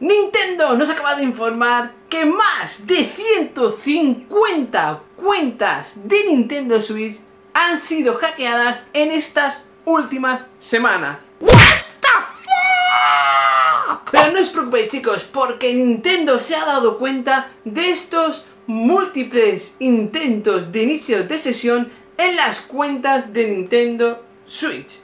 Nintendo nos acaba de informar que más de 150 cuentas de Nintendo Switch han sido hackeadas en estas últimas semanas. ¿What Pero no os preocupéis chicos, porque Nintendo se ha dado cuenta de estos múltiples intentos de inicio de sesión en las cuentas de Nintendo Switch,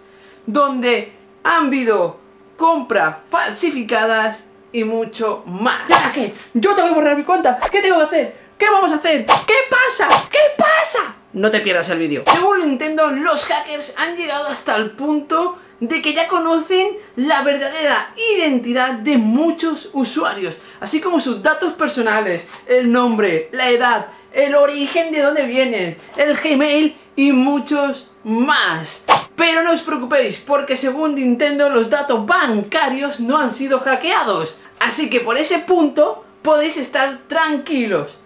donde han habido compras falsificadas y mucho más. ¿Y qué? ¿Yo tengo que borrar mi cuenta? ¿Qué tengo que hacer? ¿Qué vamos a hacer? ¿Qué pasa? ¿Qué pasa? No te pierdas el vídeo. Según Nintendo, los hackers han llegado hasta el punto de que ya conocen la verdadera identidad de muchos usuarios, así como sus datos personales, el nombre, la edad, el origen de dónde vienen, el Gmail y muchos más. Pero no os preocupéis, porque según Nintendo los datos bancarios no han sido hackeados. Así que por ese punto podéis estar tranquilos.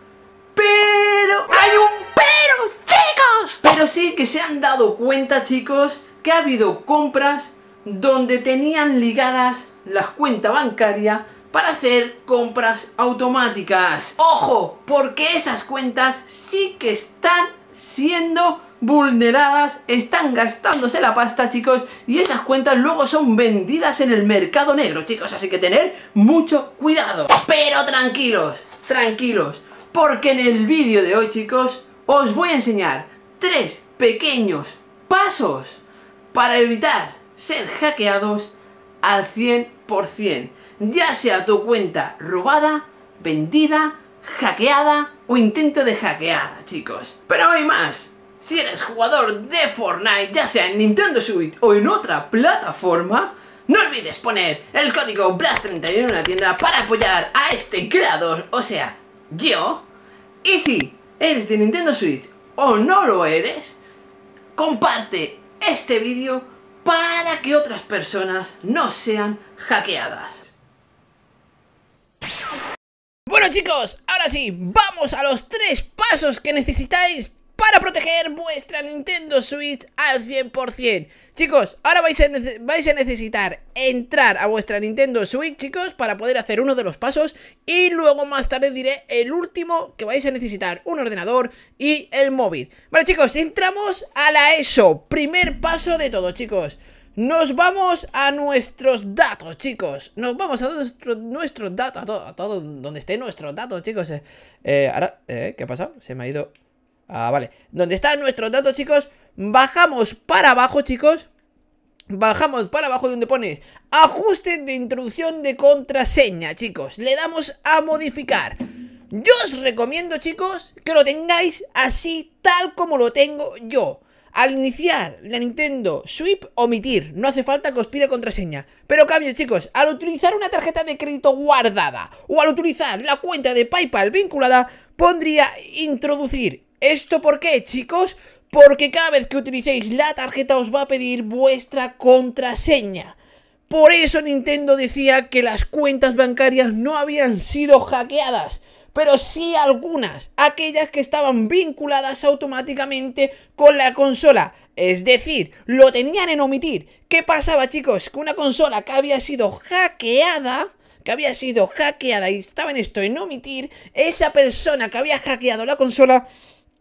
Pero... ¡Hay un pero, chicos! Pero sí que se han dado cuenta, chicos, que ha habido compras donde tenían ligadas las cuentas bancarias para hacer compras automáticas. ¡Ojo! Porque esas cuentas sí que están siendo vulneradas, están gastándose la pasta, chicos, y esas cuentas luego son vendidas en el mercado negro, chicos, así que tener mucho cuidado. Pero tranquilos, tranquilos, porque en el vídeo de hoy, chicos, os voy a enseñar tres pequeños pasos para evitar ser hackeados al 100%, ya sea tu cuenta robada, vendida, hackeada o intento de hackeada, chicos. Pero hay más. Si eres jugador de Fortnite, ya sea en Nintendo Switch o en otra plataforma, no olvides poner el código BLAST31 en la tienda para apoyar a este creador, o sea, yo. Y si eres de Nintendo Switch o no lo eres, comparte este vídeo para que otras personas no sean hackeadas. Bueno chicos, ahora sí, vamos a los tres pasos que necesitáis para proteger vuestra Nintendo Switch al 100%. Chicos, ahora vais a, necesitar entrar a vuestra Nintendo Switch, chicos, para poder hacer uno de los pasos. Y luego más tarde diré el último que vais a necesitar, un ordenador y el móvil. Vale, chicos, entramos a la ESO. Primer paso de todo, chicos. Nos vamos a nuestros datos, chicos. Nos vamos a nuestros datos, a todo, donde esté nuestros datos, chicos. Eh, eh ahora, eh, ¿qué ha pasado? Se me ha ido... Ah, vale. Donde están nuestros datos, chicos, bajamos para abajo, chicos. Bajamos para abajo donde pones ajuste de introducción de contraseña, chicos. Le damos a modificar. Yo os recomiendo, chicos, que lo tengáis así tal como lo tengo yo. Al iniciar la Nintendo Sweep, omitir. No hace falta que os pida contraseña. Pero cambio, chicos, al utilizar una tarjeta de crédito guardada o al utilizar la cuenta de PayPal vinculada, pondría introducir. ¿Esto por qué, chicos? Porque cada vez que utilicéis la tarjeta os va a pedir vuestra contraseña. Por eso Nintendo decía que las cuentas bancarias no habían sido hackeadas pero sí algunas, aquellas que estaban vinculadas automáticamente con la consola. Es decir, lo tenían en omitir. ¿Qué pasaba chicos? Que una consola que había sido hackeada que había sido hackeada y estaba en esto en omitir, esa persona que había hackeado la consola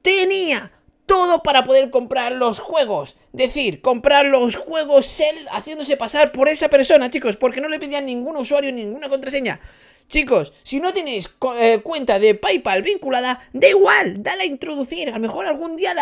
tenía todo para poder comprar los juegos. Decir, comprar los juegos él haciéndose pasar por esa persona, chicos, porque no le pedían ningún usuario, ninguna contraseña. Chicos, si no tenéis eh, cuenta de PayPal vinculada, da igual, dale a introducir. A lo mejor algún día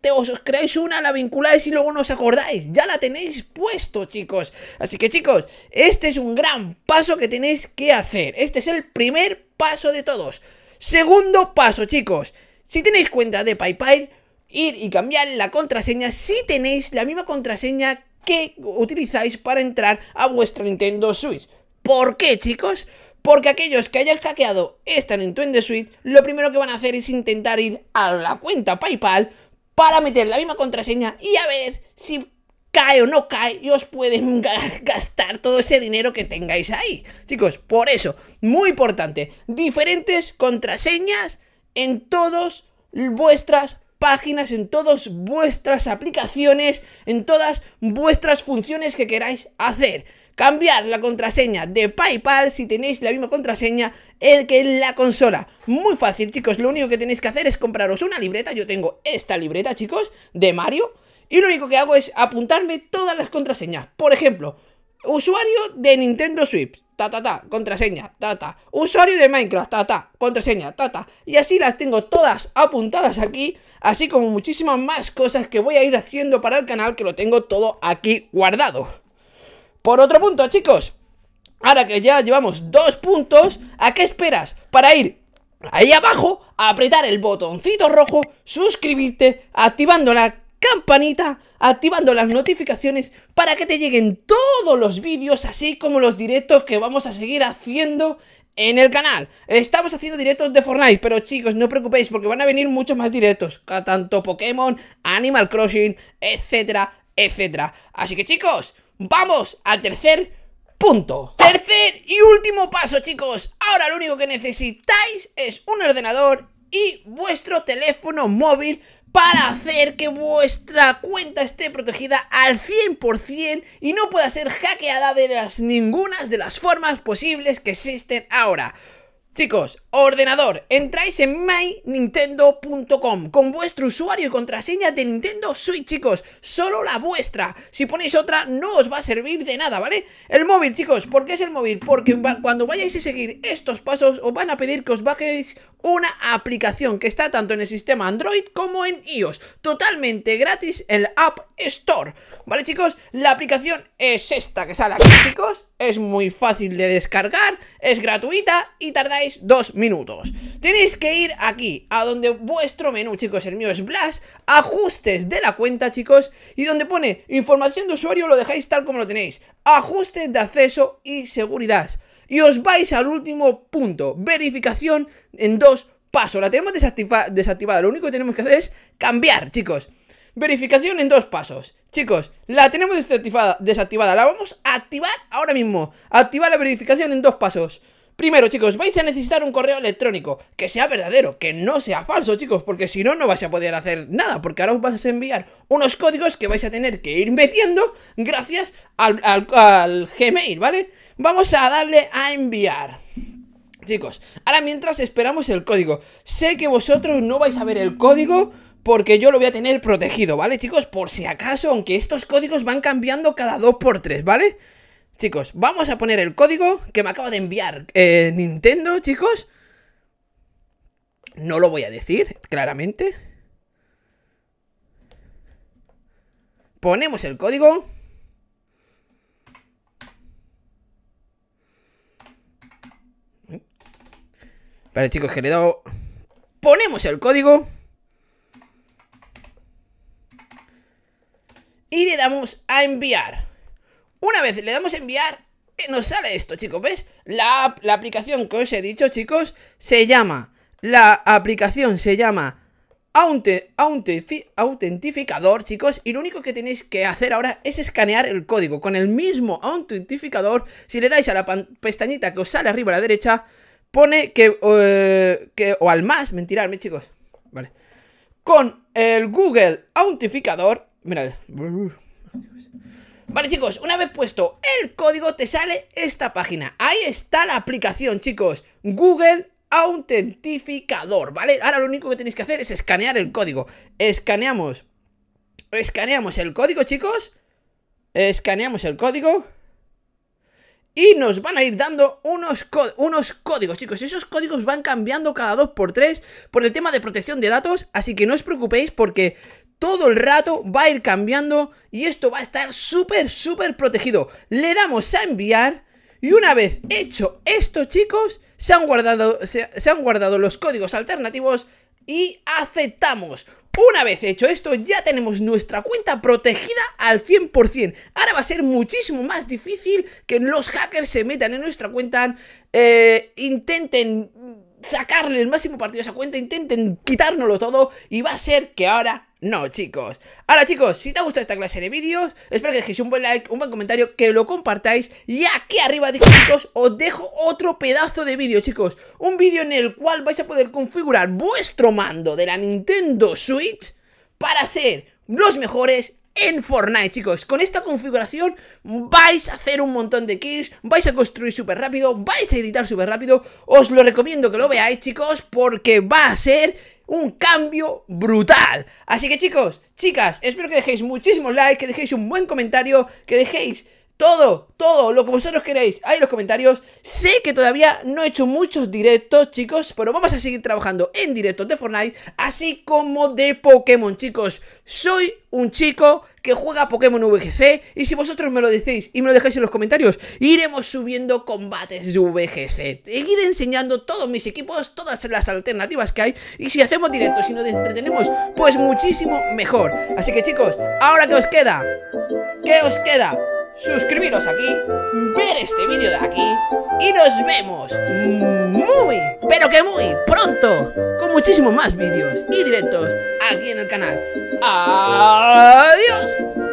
te, os creáis una, la vinculáis y luego no os acordáis. Ya la tenéis puesto, chicos. Así que, chicos, este es un gran paso que tenéis que hacer. Este es el primer paso de todos. Segundo paso, chicos. Si tenéis cuenta de PayPal, ir y cambiar la contraseña si tenéis la misma contraseña que utilizáis para entrar a vuestra Nintendo Switch. ¿Por qué, chicos? Porque aquellos que hayan hackeado esta Nintendo Switch, lo primero que van a hacer es intentar ir a la cuenta PayPal para meter la misma contraseña y a ver si cae o no cae y os pueden gastar todo ese dinero que tengáis ahí. Chicos, por eso, muy importante, diferentes contraseñas en todas vuestras páginas, en todas vuestras aplicaciones, en todas vuestras funciones que queráis hacer cambiar la contraseña de PayPal si tenéis la misma contraseña que en la consola. Muy fácil, chicos. Lo único que tenéis que hacer es compraros una libreta. Yo tengo esta libreta, chicos, de Mario. Y lo único que hago es apuntarme todas las contraseñas. Por ejemplo, usuario de Nintendo Switch. Ta, ta, ta, contraseña, ta, ta. Usuario de Minecraft, ta, ta, contraseña, ta, ta. Y así las tengo todas apuntadas aquí, así como muchísimas más cosas que voy a ir haciendo para el canal que lo tengo todo aquí guardado por otro punto, chicos. Ahora que ya llevamos dos puntos, ¿a qué esperas? Para ir ahí abajo, a apretar el botoncito rojo, suscribirte, activando la campanita, activando las notificaciones para que te lleguen todos los vídeos, así como los directos que vamos a seguir haciendo en el canal. Estamos haciendo directos de Fortnite, pero chicos, no os preocupéis porque van a venir muchos más directos, tanto Pokémon, Animal Crossing, etcétera, etcétera. Así que chicos, vamos al tercer punto. Tercer y último paso, chicos. Ahora lo único que necesitáis es un ordenador y vuestro teléfono móvil para hacer que vuestra cuenta esté protegida al 100% y no pueda ser hackeada de las ningunas de las formas posibles que existen ahora. Chicos, ordenador, entráis en mynintendo.com con vuestro usuario y contraseña de Nintendo Switch, chicos, solo la vuestra. Si ponéis otra, no os va a servir de nada, ¿vale? El móvil, chicos, ¿por qué es el móvil? Porque cuando vayáis a seguir estos pasos, os van a pedir que os bajéis una aplicación que está tanto en el sistema Android como en iOS, totalmente gratis el App Store, ¿vale, chicos? La aplicación es esta que sale aquí, chicos es muy fácil de descargar, es gratuita y tardáis dos minutos. Tenéis que ir aquí, a donde vuestro menú, chicos, el mío es Blast, ajustes de la cuenta, chicos, y donde pone información de usuario lo dejáis tal como lo tenéis, ajustes de acceso y seguridad. Y os vais al último punto, verificación en dos pasos. La tenemos desactivada, lo único que tenemos que hacer es cambiar, chicos. Verificación en dos pasos. Chicos, la tenemos desactivada, La vamos a activar ahora mismo. Activar la verificación en dos pasos. Primero, chicos, vais a necesitar un correo electrónico que sea verdadero, que no sea falso, chicos, porque si no, no vais a poder hacer nada, porque ahora os vais a enviar unos códigos que vais a tener que ir metiendo gracias al, al Gmail, ¿vale? Vamos a darle a enviar. Chicos, ahora mientras esperamos el código, sé que vosotros no vais a ver el código porque yo lo voy a tener protegido, ¿vale, chicos? Por si acaso, aunque estos códigos van cambiando cada 2x3, ¿vale? Chicos, vamos a poner el código que me acaba de enviar eh, Nintendo, chicos. No lo voy a decir, claramente. Ponemos el código. Vale, chicos, que le he dado... Ponemos el código. y le damos a enviar. Una vez le damos a enviar, eh, nos sale esto, chicos, ¿ves? La, aplicación que os he dicho, chicos, se llama, la aplicación se llama autentificador, chicos, y lo único que tenéis que hacer ahora es escanear el código. Con el mismo autentificador, si le dais a la pestañita que os sale arriba a la derecha, pone que, eh, que o al más, mentirarme, chicos. Vale. Con el Google autentificador Mira. Vale, chicos, una vez puesto el código, te sale esta página. Ahí está la aplicación, chicos. Google Autentificador, ¿vale? Ahora lo único que tenéis que hacer es escanear el código. Escaneamos. Escaneamos el código, chicos. Escaneamos el código. Y nos van a ir dando unos, unos códigos, chicos. Esos códigos van cambiando cada 2 por 3 por el tema de protección de datos. Así que no os preocupéis porque todo el rato va a ir cambiando y esto va a estar súper, súper protegido. Le damos a enviar y una vez hecho esto, chicos, se han guardado, se, han guardado los códigos alternativos y aceptamos. Una vez hecho esto, ya tenemos nuestra cuenta protegida al 100%. Ahora va a ser muchísimo más difícil que los hackers se metan en nuestra cuenta, eh, intenten sacarle el máximo partido a esa cuenta, intenten quitárnoslo todo y va a ser que ahora no, chicos. Ahora, chicos, si te ha gustado esta clase de vídeos, espero que dejéis un buen like, un buen comentario, que lo compartáis. Y aquí arriba, chicos, os dejo otro pedazo de vídeo, chicos. Un vídeo en el cual vais a poder configurar vuestro mando de la Nintendo Switch para ser los mejores en Fortnite, chicos. Con esta configuración vais a hacer un montón de kills, vais a construir súper rápido, vais a editar súper rápido. Os lo recomiendo que lo veáis, chicos, porque va a ser un cambio brutal. Así que, chicos, chicas, espero que dejéis muchísimos likes, que dejéis un buen comentario, que dejéis todo, todo, lo que vosotros queréis, ahí en los comentarios. Sé que todavía no he hecho muchos directos, chicos, pero vamos a seguir trabajando en directos de Fortnite, así como de Pokémon, chicos. Soy un chico que juega Pokémon VGC y si vosotros me lo decís y me lo dejáis en los comentarios, iremos subiendo combates de VGC. Iré enseñando todos mis equipos, todas las alternativas que hay y si hacemos directos y nos entretenemos, pues muchísimo mejor. Así que chicos, ¿ahora qué os queda? ¿Qué os queda? suscribiros aquí, ver este vídeo de aquí y nos vemos muy, pero que muy pronto con muchísimos más vídeos y directos aquí en el canal. ¡Adiós!